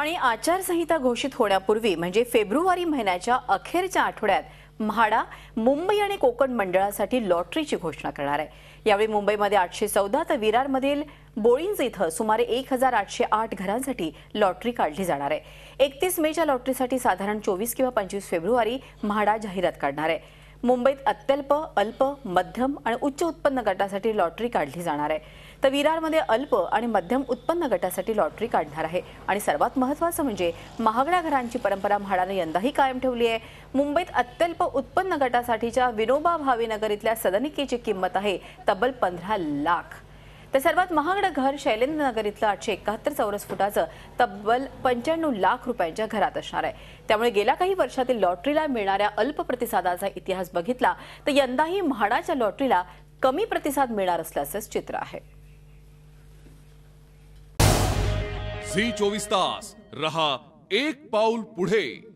आणि आचारसंहिता घोषित होण्यापूर्वी म्हणजे फेब्रुवारी महिन्याच्या अखेरच्या आठवड्यात म्हाडा मुंबई आणि कोकण मंडळासाठी लॉटरीची घोषणा करणार आहे यावेळी मुंबईमध्ये आठशे चौदा तर विरारमधील बोळींज इथं सुमारे एक हजार आठशे आठ घरांसाठी लॉटरी काढली जाणार आहे एकतीस मेच्या लॉटरीसाठी साधारण चोवीस किंवा पंचवीस फेब्रुवारी म्हाडा जाहिरात काढणार आहे मुंबईत अत्यल्प अल्प मध्यम आणि उच्च उत्पन्न गटासाठी लॉटरी काढली जाणार आहे तर विरारमध्ये अल्प आणि मध्यम उत्पन्न गटासाठी लॉटरी काढणार आहे आणि सर्वात महत्त्वाचं म्हणजे महागड्या घरांची परंपरा म्हाडाने यंदाही कायम ठेवली आहे मुंबईत अत्यल्प उत्पन्न गटासाठीच्या विनोबा भावे इथल्या सदनिकेची किंमत आहे तब्बल पंधरा लाख तर सर्वात महागडं घर शैलेंद्रनगर इथलं आठशे एकाहत्तर चौरस फुटाचं तब्बल पंच्याण्णव लाख रुपयांच्या घरात असणार आहे त्यामुळे गेल्या काही वर्षातील लॉटरीला मिळणाऱ्या अल्प प्रतिसादाचा इतिहास बघितला तर यंदाही म्हाडाच्या लॉटरीला कमी प्रतिसाद मिळणार असल्याचं चित्र आहे झी चोवीस तास रहा एक पाऊल पुढे